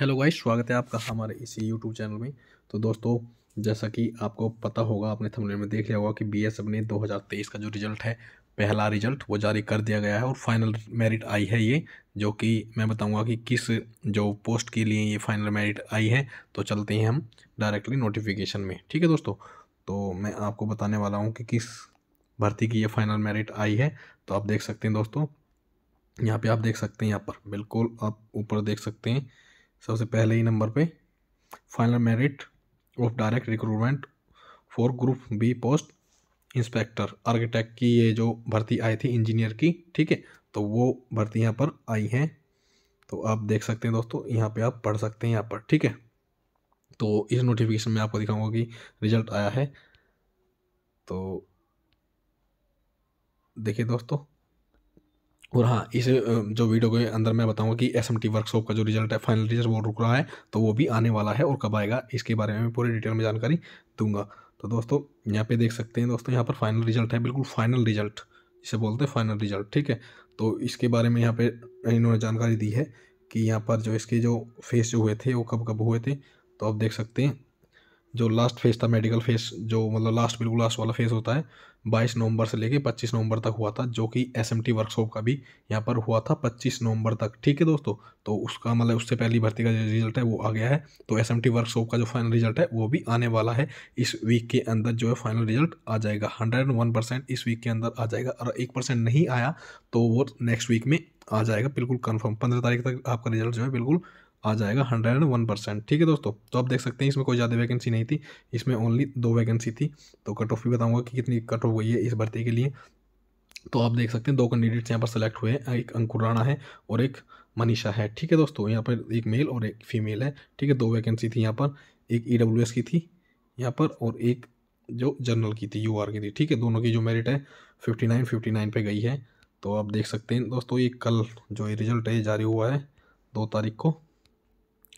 hello guys स्वागत है आपका हमारे इसी यूट्यूब चैनल में तो दोस्तों जैसा कि आपको पता होगा आपने थंबनेल में देख लिया होगा कि बीएसएफ ने 2023 का जो रिजल्ट है पहला रिजल्ट वो जारी कर दिया गया है और फाइनल मेरिट आई है ये जो कि मैं बताऊंगा कि किस जो पोस्ट के लिए ये फाइनल मेरिट आई है तो चलते हैं हम डायरेक्टली नोटिफिकेशन में ठीक है दोस्तों तो मैं आपको बताने वाला हूँ कि किस भर्ती की ये फाइनल मेरिट आई है तो आप देख सकते हैं दोस्तों यहाँ पर आप देख सकते हैं यहाँ पर बिल्कुल आप ऊपर देख सकते हैं सबसे पहले ही नंबर पे final merit of direct recruitment for group B post inspector architect की ये जो भर्ती आई थी इंजीनियर की ठीक है तो वो भर्ती यहाँ पर आई हैं तो आप देख सकते हैं दोस्तों यहाँ पे आप पढ़ सकते हैं यहाँ पर ठीक है तो इस नोटिफिकेशन में आपको दिखाऊंगा कि रिजल्ट आया है तो देखिए दोस्तों और हाँ इस जो वीडियो के अंदर मैं बताऊंगा कि एस एम टी वर्कशॉप का जो रिजल्ट है फाइनल रिजल्ट वो रुक रहा है तो वो भी आने वाला है और कब आएगा इसके बारे में पूरी डिटेल में जानकारी दूंगा तो दोस्तों यहाँ पे देख सकते हैं दोस्तों यहाँ पर फाइनल रिजल्ट है बिल्कुल फाइनल रिजल्ट जिसे बोलते हैं फाइनल रिजल्ट ठीक है तो इसके बारे में यहाँ पर इन्होंने जानकारी दी है कि यहाँ पर जो इसके जो फेस जो हुए थे वो कब कब हुए थे तो आप देख सकते हैं जो लास्ट फेज था मेडिकल फेज जो मतलब लास्ट बिल्कुल लास्ट वाला फेज होता है बाईस नवंबर से लेके पच्चीस नवंबर तक हुआ था जो कि एस वर्कशॉप का भी यहाँ पर हुआ था पच्चीस नवंबर तक ठीक है दोस्तों तो उसका मतलब उससे पहली भर्ती का जो रिजल्ट है वो आ गया है तो एस वर्कशॉप का जो फाइनल रिजल्ट है वो भी आने वाला है इस वीक के अंदर जो है फाइनल रिजल्ट आ जाएगा हंड्रेड वन परसेंट इस वीक के अंदर आ जाएगा और एक परसेंट नहीं आया तो वो नेक्स्ट वीक में आ जाएगा बिल्कुल कन्फर्म पंद्रह तारीख तक आपका रिजल्ट जो है बिल्कुल आ जाएगा हंड्रेड एंड वन परसेंट ठीक है दोस्तों तो आप देख सकते हैं इसमें कोई ज़्यादा वैकेंसी नहीं थी इसमें ओनली दो वैकेंसी थी तो कट ऑफ भी बताऊँगा कि कितनी कट ऑफ हुई है इस भर्ती के लिए तो आप देख सकते हैं दो कैंडिडेट्स यहाँ पर सेलेक्ट हुए हैं एक अंकुर राणा है और एक मनीषा है ठीक है दोस्तों यहाँ पर एक मेल और एक फीमेल है ठीक है दो वैकेंसी थी यहाँ पर एक ई e की थी यहाँ पर और एक जो जनरल की थी यू की थी ठीक है दोनों की जो मेरिट है फिफ्टी नाइन फिफ्टी नाइन पर गई है तो आप देख सकते हैं दोस्तों ये कल जो ये रिजल्ट है जारी हुआ है दो तारीख को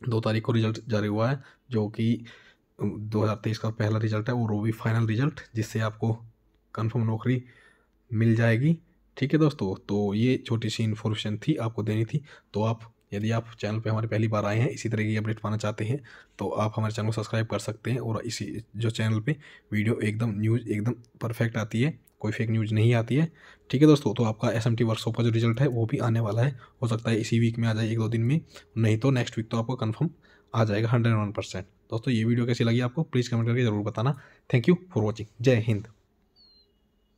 दो तारीख को रिजल्ट जारी हुआ है जो कि 2023 का पहला रिजल्ट है और वो भी फाइनल रिजल्ट जिससे आपको कंफर्म नौकरी मिल जाएगी ठीक है दोस्तों तो ये छोटी सी इन्फॉर्मेशन थी आपको देनी थी तो आप यदि आप चैनल पे हमारे पहली बार आए हैं इसी तरह की अपडेट पाना चाहते हैं तो आप हमारे चैनल को सब्सक्राइब कर सकते हैं और इसी जो चैनल पे वीडियो एकदम न्यूज़ एकदम परफेक्ट आती है कोई फेक न्यूज़ नहीं आती है ठीक है दोस्तों तो आपका एस एम वर्कशॉप का जो रिजल्ट है वो भी आने वाला है हो सकता है इसी वीक में आ जाए एक दो दिन में नहीं तो नेक्स्ट वीक तो आपको कन्फर्म आ जाएगा हंड्रेड वन परसेंट दोस्तों ये वीडियो कैसी लगी आपको प्लीज़ कमेंट करके ज़रूर बताना थैंक यू फॉर वॉचिंग जय हिंद